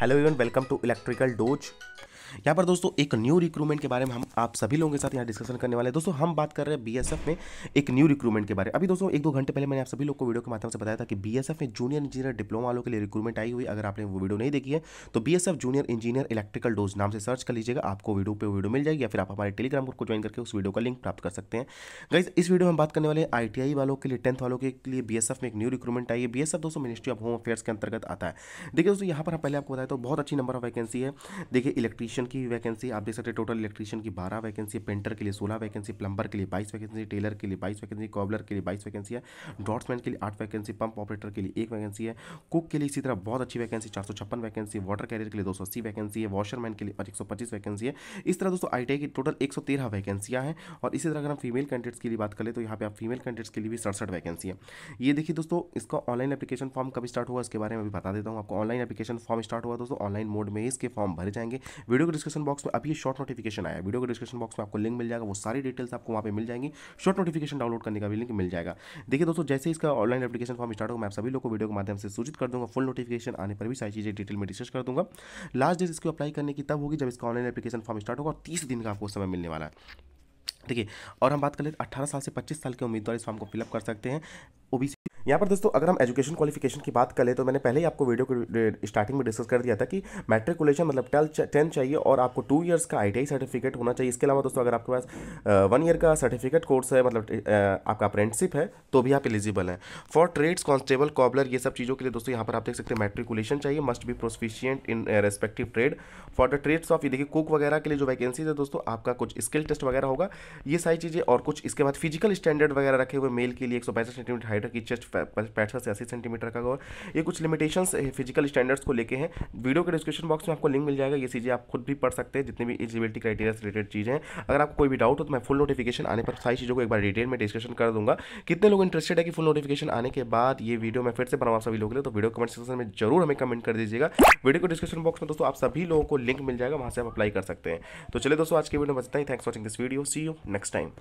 hello everyone welcome to Electrical Dose यहाँ पर दोस्तों एक न्यू रिक्रूटमेंट के बारे में हम आप सभी लोगों के साथ यहाँ डिस्कशन करने वाले हैं दोस्तों हम बात कर रहे हैं बीएसएफ में एक न्यू रिक्रूटमेंट के बारे में अभी दोस्तों एक दो घंटे पहले मैंने आप सभी लोगों को वीडियो के माध्यम से बताया था कि बीएसएफ में जूनियर इंजीनियर डिप्लोमा वालों के लिए रिक्रूटमेंट आई हुई अगर आपने वो वीडियो नहीं देखी है तो B junior engineer Electrical Dose नाम से सर्च कर लीजिएगा आपको वीडियो पर वीडियो मिल जाएगी या फिर आप हमारे टेलीग्राम ग्रुप को ज्वाइन करके उस वीडियो का लिंक प्राप्त कर सकते हैं गाइज इस वीडियो में बात करने वाले आई वालों के लिए टेंथ वालों के लिए बी में एक न्यू रिक्रूटमेंट आई है बी दोस्तों मिनिस्ट्री ऑफ होम अफेयर्स के अंतर्गत आता है देखिए दोस्तों यहाँ पर हम पहले आपको बताया तो बहुत अच्छी नंबर ऑफ वैकेंसी है देखिए इलेक्ट्रीशियन की वैकेंसी आप देख सकते हैं टोटल इलेक्ट्रीशियन की बारह वैकेंसी पेंटर के लिए सोलह वैकेंसी प्लम्बर के लिए बाईस वैकेंसी टेलर के लिए बाईस वैकेंसी कॉबलर के लिए बाईस वैकेंसी है डॉट्समैन के लिए आठ वैकेंसी पंप ऑपरेटर के लिए एक वैकेंसी है कुक के लिए इसी तरह बहुत अच्छी वैकेंसी चार वैकेंसी वाटर कैरियर के लिए दो वैकेंसी है वॉशरमैन के लिए एक वैकेंसी है इस तरह दोस्तों आई की टोटल एक सौ वैकेंसियाँ हैं और इसी तरह अगर हम फीमेल कैंडिडेट्स के लिए बात करें तो यहाँ पे आप फीमेल कैंडिडेट्स के लिए भी सड़सठ वैकेंसी है ये देखिए दोस्तों इसका ऑनलाइन एप्लीकेशन फॉर्म कभी स्टार्ट हुआ इसके बारे में भी बता देता हूँ आपको ऑनलाइन एप्लीकेशन फॉर्म स्टार्ट हुआ दोस्तों ऑनलाइन मोड में इसके फॉर्म भरे जाएंगे वीडियो के डिस्क्रिप्शन बॉक्स में अभी शॉर्ट नोटिफिकेशन आया वीडियो के डिस्क्रिप्शन बॉक्स में आपको लिंक मिल जाएगा वो सारी डिटेल्स आपको वहाँ पर मिल जाएंगी शॉर्ट नोटिफिकेशन डाउनलोड करने का भी लिंक मिल जाएगा देखिए दोस्तों जैसे इसका ऑनलाइन एप्लीकेशन फॉर्म स्टार्ट होगा मैं सभी लोग को वीडियो के माध्यम से सूचित कर दूंगा फुल नोटिफिकेशन आने पर भी सारी चीज़ें डिटेल में डिस्कस कर दूंगा लास्ट डेट इसको अप्लाई करने की तब होगी जब इसका ऑनलाइन एप्लीकेशन फॉर्म स्टार्ट होगा और तीस दिन का आपको समय मिलने वाला है ठीक है और हम बात कर ले 18 साल से पच्चीस साल के उम्मीदवार इस फॉर्म को फिलअप कर सकते हैं ओबीसी यहाँ पर दोस्तों अगर हम एजुकेशन क्वालिफिकेशन की बात करें तो मैंने पहले ही आपको वीडियो को स्टार्टिंग में डिस्कस कर दिया था कि मैट्रिकुलेशन मतलब टेन चाहिए और आपको टू ईयर्स का आईटीआई सर्टिफिकेट होना चाहिए इसके अलावा दोस्तों अगर आपके पास वन ईयर का सर्टिफिकेट कोर्स है मतलब आपका अप्रेंटिसिप है तो भी आप एलिजिबल हैं फॉर ट्रेड्स कॉन्स्टेबल कॉबलर ये सब चीज़ों के लिए दोस्तों यहाँ पर आप देख सकते हैं मेट्रिकुलेशन चाहिए must be proficient in respective trade for the trades of ये देखिए कुक वगैरह के लिए जो वैकेंसीज है दोस्तों आपका कुछ स्किल टेस्ट वगैरह होगा ये सारी चीज़ें और कुछ इसके बाद फिजिकल स्टैंडर्ड वगैरह रखे हुए मेल के लिए एक सेंटीमीटर राइडर की चेस्ट पैंसठ से अस्सी सेंटीमीटर का होगा ये कुछ लिमिटेशन फिजिकल स्टैंडर्ड्स को लेकर हैं वीडियो के डिस्क्रिप्शन बॉक्स में आपको लिंक मिल जाएगा ये चीज़ें आप खुद भी पढ़ सकते हैं जितनी भी एलिजिबिलिटी क्राइटेरिया से रिलेटेड चीज़ें हैं अगर आपको कोई भी डाउट हो तो मैं फुल नोटिफिकेशन आने पर सारी चीज़ों को एक बार डिटेल में डिस्कशन कर दूंगा कितने लोग इंटरेस्टेड है कि फुल नोटिफिकेशन आने के बाद ये वीडियो मैं फिर से बनाऊँ सभी लोगों के लिए तो वीडियो कमेंट सेक्शन में जरूर हमें कमेंट कर दीजिएगा वीडियो को डिस्क्रिप्शन बॉक्स में दोस्तों आप सभी लोगों को लिंक मिल जाएगा वहाँ से आप अप्लाई कर सकते हैं तो चलिए दोस्तों आज के वीडियो में बचता ही thanks watching this video see you next time